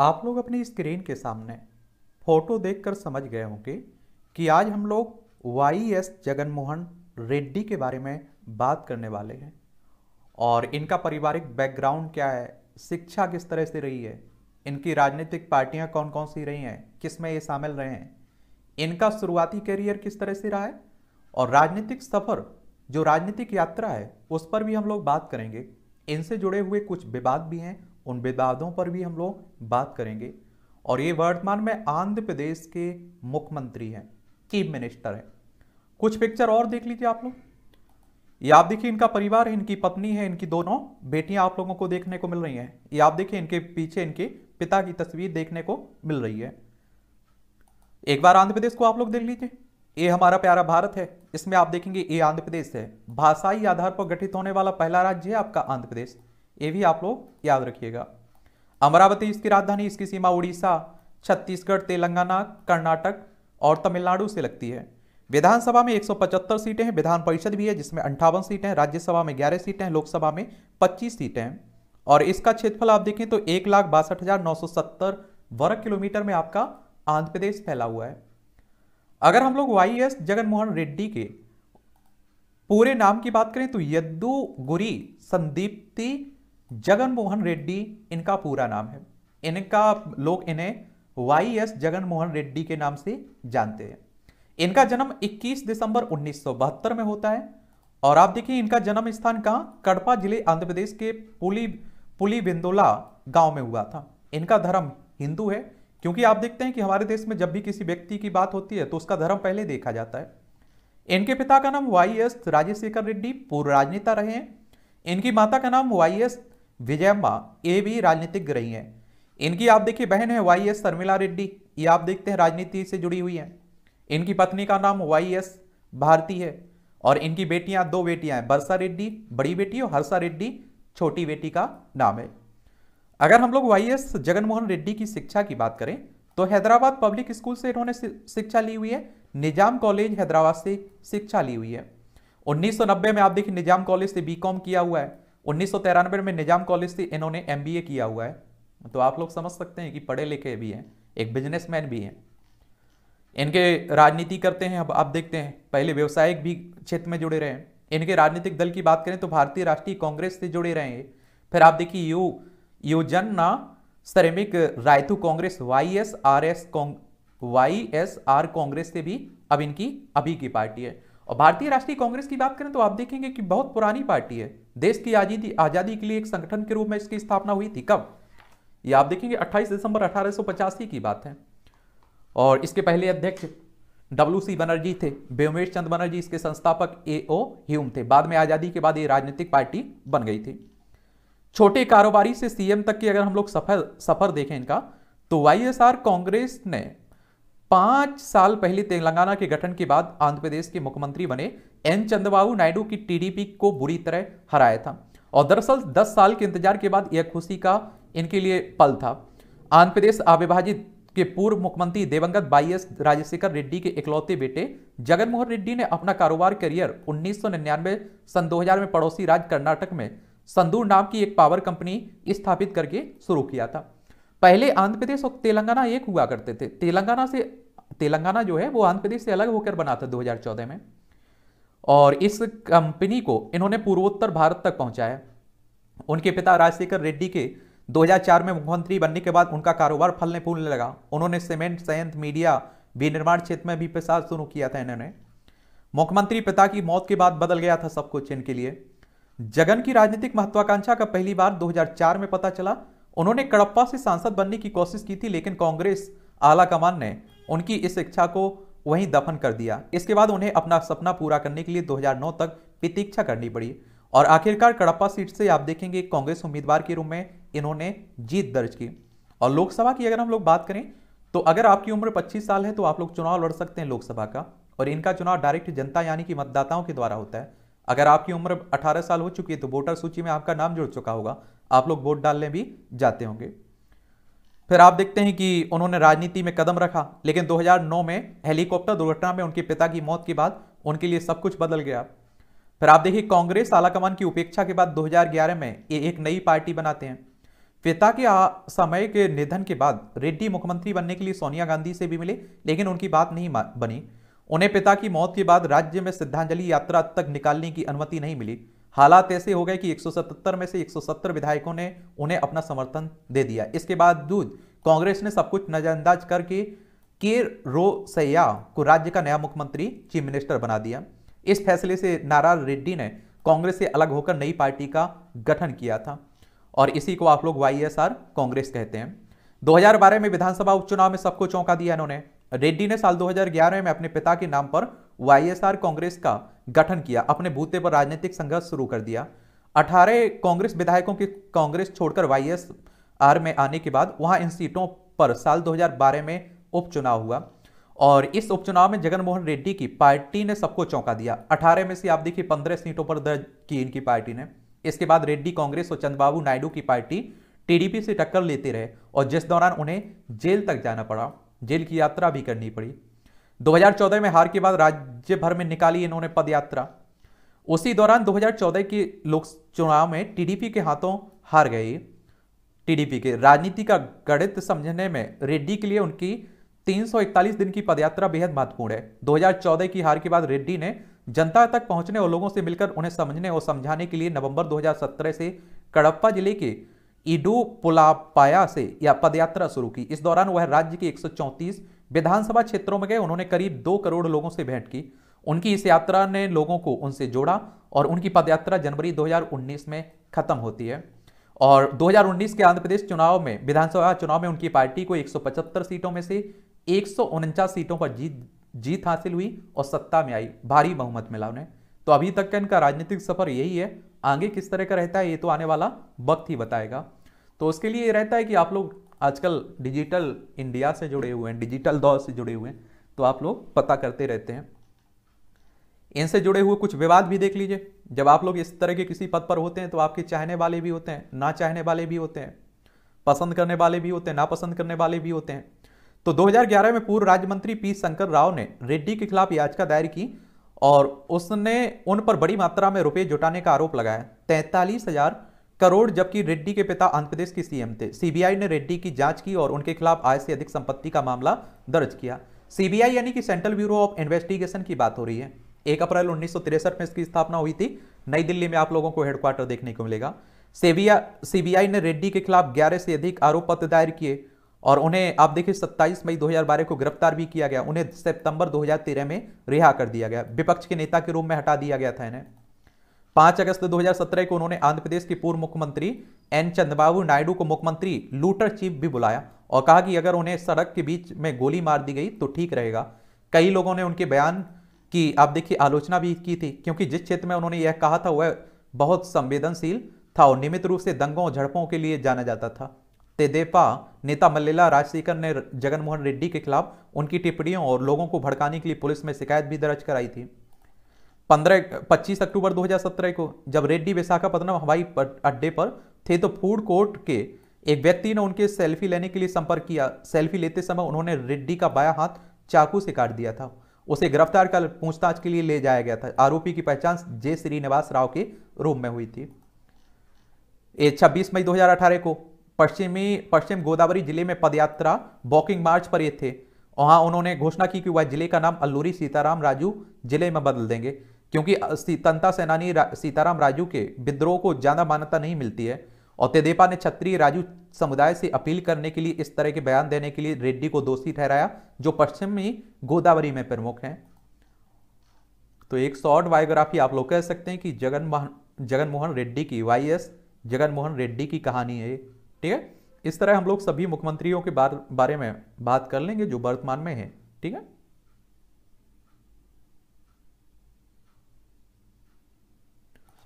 आप लोग अपनी स्क्रीन के सामने फोटो देखकर समझ गए होंगे कि आज हम लोग वाई एस जगनमोहन रेड्डी के बारे में बात करने वाले हैं और इनका पारिवारिक बैकग्राउंड क्या है शिक्षा किस तरह से रही है इनकी राजनीतिक पार्टियां कौन कौन सी रही हैं किस में ये शामिल रहे हैं इनका शुरुआती करियर किस तरह से रहा है और राजनीतिक सफ़र जो राजनीतिक यात्रा है उस पर भी हम लोग बात करेंगे इनसे जुड़े हुए कुछ विवाद भी हैं उन विवादों पर भी हम लोग बात करेंगे और ये वर्तमान में आंध्र प्रदेश के मुख्यमंत्री हैं चीफ मिनिस्टर हैं कुछ पिक्चर और देख लीजिए आप लोग ये आप देखिए इनका परिवार है इनकी पत्नी है इनकी दोनों बेटियां आप लोगों को देखने को मिल रही हैं ये आप देखिए इनके पीछे इनके पिता की तस्वीर देखने को मिल रही है एक बार आंध्र प्रदेश को आप लोग देख लीजिए ये हमारा प्यारा भारत है इसमें आप देखेंगे ये आंध्र प्रदेश है भाषाई आधार पर गठित होने वाला पहला राज्य है आपका आंध्र प्रदेश ये भी आप लोग याद रखिएगा अमरावती इसकी राजधानी इसकी सीमा उड़ीसा छत्तीसगढ़ तेलंगाना कर्नाटक और तमिलनाडु से लगती है विधानसभा में 175 सीटें हैं विधान परिषद भी है जिसमें अंठावन सीटें हैं राज्यसभा में 11 सीटें हैं लोकसभा में 25 सीटें हैं और इसका क्षेत्रफल आप देखें तो एक लाख बासठ हजार नौ सौ सत्तर वर्ग किलोमीटर में आपका आंध्र प्रदेश फैला हुआ है अगर हम लोग वाई एस जगनमोहन रेड्डी के पूरे नाम की बात करें तो यद्दू गुरी संदीप्ति जगनमोहन रेड्डी इनका पूरा नाम है इनका लोग इन्हें वाई एस जगनमोहन रेड्डी के नाम से जानते हैं इनका जन्म 21 दिसंबर उन्नीस में होता है और आप देखिए इनका जन्म स्थान कहाँ कड़पा जिले आंध्र प्रदेश के पुली पुली बिंदोला गांव में हुआ था इनका धर्म हिंदू है क्योंकि आप देखते हैं कि हमारे देश में जब भी किसी व्यक्ति की बात होती है तो उसका धर्म पहले देखा जाता है इनके पिता का नाम वाई एस राजेशेखर रेड्डी पूर्व राजनेता रहे हैं इनकी माता का नाम वाई एस विजयम्मा ये भी राजनीतिज्ञ रही हैं इनकी आप देखिए बहन है वाई एस शर्मिला रेड्डी ये आप देखते हैं राजनीति से जुड़ी हुई हैं इनकी पत्नी का नाम वाई एस भारती है और इनकी बेटियां दो बेटियां हैं बरसा रेड्डी बड़ी बेटी और हर्षा रेड्डी छोटी बेटी का नाम है अगर हम लोग वाई एस जगनमोहन रेड्डी की शिक्षा की बात करें तो हैदराबाद पब्लिक स्कूल से इन्होंने शिक्षा ली हुई है निजाम कॉलेज हैदराबाद से शिक्षा ली हुई है 1990 में आप देखिए निजाम कॉलेज से बीकॉम किया हुआ है उन्नीस में निजाम कॉलेज से इन्होंने एम किया हुआ है तो आप लोग समझ सकते हैं कि पढ़े लिखे भी हैं एक बिजनेसमैन भी हैं इनके राजनीति करते हैं अब आप देखते हैं पहले व्यवसायिक भी क्षेत्र में जुड़े रहे हैं इनके राजनीतिक दल की बात करें तो भारतीय राष्ट्रीय कांग्रेस से जुड़े रहे हैं फिर आप देखिए यू यो ना Sramika Rythu Congress Y S R S Y S R Congress से भी अब इनकी अभी की पार्टी है और भारतीय राष्ट्रीय कांग्रेस की बात करें तो आप देखेंगे कि बहुत पुरानी पार्टी है देश की आजादी आजादी के लिए एक संगठन के रूप में इसकी स्थापना हुई थी कब ये आप देखेंगे 28 दिसंबर अठारह की बात है और इसके पहले अध्यक्ष डब्ल्यू सी बनर्जी थे व्योमेश चंद बनर्जी इसके संस्थापक ए ओ ह्यूम थे बाद में आज़ादी के बाद ये राजनीतिक पार्टी बन गई थी छोटे कारोबारी से सीएम तक की अगर हम लोग सफर सफर देखें इनका तो वाईएसआर कांग्रेस ने पांच साल पहले तेलंगाना के गठन के बाद आंध्र प्रदेश के मुख्यमंत्री बने एन चंद्रबाबू नायडू की टीडीपी को बुरी तरह हराया था और दरअसल 10 साल के इंतजार के बाद यह खुशी का इनके लिए पल था आंध्र प्रदेश अविभाजित के पूर्व मुख्यमंत्री देवंगत एस राजशेखर रेड्डी के इकलौते बेटे जगनमोहन रेड्डी ने अपना कारोबार करियर उन्नीस सन दो में पड़ोसी राज्य कर्नाटक में संदूर नाम की एक पावर कंपनी स्थापित करके शुरू किया था पहले आंध्र प्रदेश और तेलंगाना एक हुआ करते थे तेलंगाना से तेलंगाना जो है वो आंध्र प्रदेश से अलग होकर बना था 2014 में और इस कंपनी को इन्होंने पूर्वोत्तर भारत तक पहुंचाया उनके पिता राजशेखर रेड्डी के 2004 में मुख्यमंत्री बनने के बाद उनका कारोबार फलने फूलने लगा उन्होंने सीमेंट संयंत्र मीडिया विनिर्माण क्षेत्र में भी प्रसार शुरू किया था इन्होंने मुख्यमंत्री पिता की मौत के बाद बदल गया था सब कुछ इनके लिए जगन की राजनीतिक महत्वाकांक्षा का पहली बार दो में पता चला उन्होंने कड़प्पा से सांसद बनने की कोशिश की थी लेकिन कांग्रेस आलाकमान ने उनकी इस इच्छा को वहीं दफन कर दिया इसके बाद उन्हें अपना सपना पूरा करने के लिए 2009 तक प्रतीक्षा करनी पड़ी और आखिरकार कड़प्पा सीट से आप देखेंगे कांग्रेस उम्मीदवार के रूप में इन्होंने जीत दर्ज की और लोकसभा की अगर हम लोग बात करें तो अगर आपकी उम्र 25 साल है तो आप लोग चुनाव लड़ सकते हैं लोकसभा का और इनका चुनाव डायरेक्ट जनता यानी कि मतदाताओं के द्वारा होता है अगर आपकी उम्र अठारह साल हो चुकी है तो वोटर सूची में आपका नाम जुड़ चुका होगा आप लोग वोट डालने भी जाते होंगे फिर आप देखते हैं कि उन्होंने राजनीति में कदम रखा लेकिन 2009 में हेलीकॉप्टर दुर्घटना में उनके पिता की मौत के बाद उनके लिए सब कुछ बदल गया फिर आप देखिए कांग्रेस आलाकमान की उपेक्षा के बाद 2011 में ये एक नई पार्टी बनाते हैं पिता के समय के निधन के बाद रेड्डी मुख्यमंत्री बनने के लिए सोनिया गांधी से भी मिले लेकिन उनकी बात नहीं बनी उन्हें पिता की मौत के बाद राज्य में श्रद्धांजलि यात्रा तक निकालने की अनुमति नहीं मिली हालात ऐसे हो गए कि 177 में से 170 विधायकों ने उन्हें अपना समर्थन दे दिया इसके बावजूद कांग्रेस ने सब कुछ नजरअंदाज करके के रो सैया को राज्य का नया मुख्यमंत्री चीफ मिनिस्टर बना दिया इस फैसले से नारायण रेड्डी ने कांग्रेस से अलग होकर नई पार्टी का गठन किया था और इसी को आप लोग वाई कांग्रेस कहते हैं 2012 में विधानसभा उपचुनाव में सबको चौंका दिया इन्होंने रेड्डी ने साल 2011 में अपने पिता के नाम पर वाईएसआर कांग्रेस का गठन किया अपने बूते पर राजनीतिक संघर्ष शुरू कर दिया अठारह कांग्रेस विधायकों की कांग्रेस छोड़कर वाईएसआर में आने के बाद वहां इन सीटों पर साल 2012 में उपचुनाव हुआ और इस उपचुनाव में जगनमोहन रेड्डी की पार्टी ने सबको चौंका दिया अठारह में से आप देखिए पंद्रह सीटों पर दर्ज की इनकी पार्टी ने इसके बाद रेड्डी कांग्रेस और चंद्रबाबू नायडू की पार्टी टीडीपी से टक्कर लेते रहे और जिस दौरान उन्हें जेल तक जाना पड़ा जेल की यात्रा भी करनी पड़ी 2014 में हार के बाद राज्य भर में निकाली इन्होंने पदयात्रा उसी दौरान 2014 के लोक चुनाव में टीडीपी के हाथों हार गई टीडीपी के राजनीति का गणित समझने में रेड्डी के लिए उनकी 341 दिन की पदयात्रा बेहद महत्वपूर्ण है 2014 की हार के बाद रेड्डी ने जनता तक पहुंचने और लोगों से मिलकर उन्हें समझने और समझाने के लिए नवंबर 2017 से कड़प्पा जिले के इडू पुलापाया से यह पदयात्रा शुरू की इस दौरान वह राज्य के एक विधानसभा क्षेत्रों में गए उन्होंने करीब दो करोड़ लोगों से भेंट की उनकी इस यात्रा ने लोगों को उनसे जोड़ा और उनकी पदयात्रा जनवरी 2019 में खत्म होती है और 2019 के आंध्र प्रदेश चुनाव में विधानसभा चुनाव में उनकी पार्टी को एक सीटों में से एक सीटों पर जीत जीत हासिल हुई और सत्ता में आई भारी बहुमत मिला उन्हें तो अभी तक का इनका राजनीतिक सफर यही है आगे किस तरह का रहता है ये तो आने वाला वक्त ही बताएगा तो उसके लिए ये रहता है कि आप लोग आजकल डिजिटल इंडिया से जुड़े हुए हैं डिजिटल दौर से जुड़े हुए हैं तो आप लोग पता करते रहते हैं इनसे जुड़े हुए कुछ विवाद भी देख लीजिए जब आप लोग इस तरह के किसी पद पर होते हैं तो आपके चाहने वाले भी होते हैं ना चाहने वाले भी होते हैं पसंद करने वाले भी होते हैं नापसंद करने वाले भी होते हैं तो 2011 में पूर्व राज्य मंत्री पी शंकर राव ने रेड्डी के खिलाफ याचिका दायर की और उसने उन पर बड़ी मात्रा में रुपये जुटाने का आरोप लगाया तैंतालीस हजार करोड़ जबकि रेड्डी के पिता आंध्र प्रदेश के सीएम थे सीबीआई ने रेड्डी की जांच की और उनके खिलाफ आय से अधिक संपत्ति का मामला दर्ज किया सीबीआई यानी कि सेंट्रल ब्यूरो ऑफ इन्वेस्टिगेशन की बात हो रही है एक अप्रैल उन्नीस में इसकी स्थापना हुई थी नई दिल्ली में आप लोगों को हेडक्वार्टर देखने को मिलेगा सीबीआई ने रेड्डी के खिलाफ ग्यारह से अधिक आरोप पत्र दायर किए और उन्हें आप देखिए 27 मई 2012 को गिरफ्तार भी किया गया उन्हें सितंबर 2013 में रिहा कर दिया गया विपक्ष के नेता के रूप में हटा दिया गया था इन्हें पांच अगस्त 2017 को उन्होंने आंध्र प्रदेश के पूर्व मुख्यमंत्री एन चंद्रबाबू नायडू को मुख्यमंत्री लूटर चीफ भी बुलाया और कहा कि अगर उन्हें सड़क के बीच में गोली मार दी गई तो ठीक रहेगा कई लोगों ने उनके बयान की आप देखिए आलोचना भी की थी क्योंकि जिस क्षेत्र में उन्होंने यह कहा था वह बहुत संवेदनशील था और नियमित रूप से दंगों झड़पों के लिए जाना जाता था तेदेपा नेता मल्लेला राजशेखर ने जगनमोहन रेड्डी के खिलाफ उनकी टिप्पणियों और लोगों को भड़काने के लिए पुलिस में शिकायत भी दर्ज कराई थी पंद्रह पच्चीस अक्टूबर 2017 को जब रेड्डी विशाखापत्तनम हवाई अड्डे पर थे तो फूड कोर्ट के एक व्यक्ति ने उनके सेल्फी लेने के लिए संपर्क किया सेल्फी लेते समय उन्होंने रेड्डी का बाया हाथ चाकू से काट दिया था उसे गिरफ्तार कर पूछताछ के लिए ले जाया गया था आरोपी की पहचान जे श्रीनिवास राव के रूम में हुई थी ए छब्बीस मई 2018 को पश्चिमी पश्चिम गोदावरी जिले में पदयात्रा वॉकिंग मार्च पर ये थे वहां उन्होंने घोषणा की कि वह जिले का नाम अल्लूरी सीताराम राजू जिले में बदल देंगे क्योंकि तंता सेनानी रा, सीताराम राजू के विद्रोह को ज़्यादा मान्यता नहीं मिलती है और तेदेपा ने क्षत्रिय राजू समुदाय से अपील करने के लिए इस तरह के बयान देने के लिए रेड्डी को दोषी ठहराया जो पश्चिमी गोदावरी में प्रमुख हैं तो एक शॉर्ट बायोग्राफी आप लोग कह सकते हैं कि जगन मोहन जगनमोहन रेड्डी की वाई एस जगनमोहन रेड्डी की कहानी है ठीक है इस तरह हम लोग सभी मुख्यमंत्रियों के बार, बारे में बात कर लेंगे जो वर्तमान में है ठीक है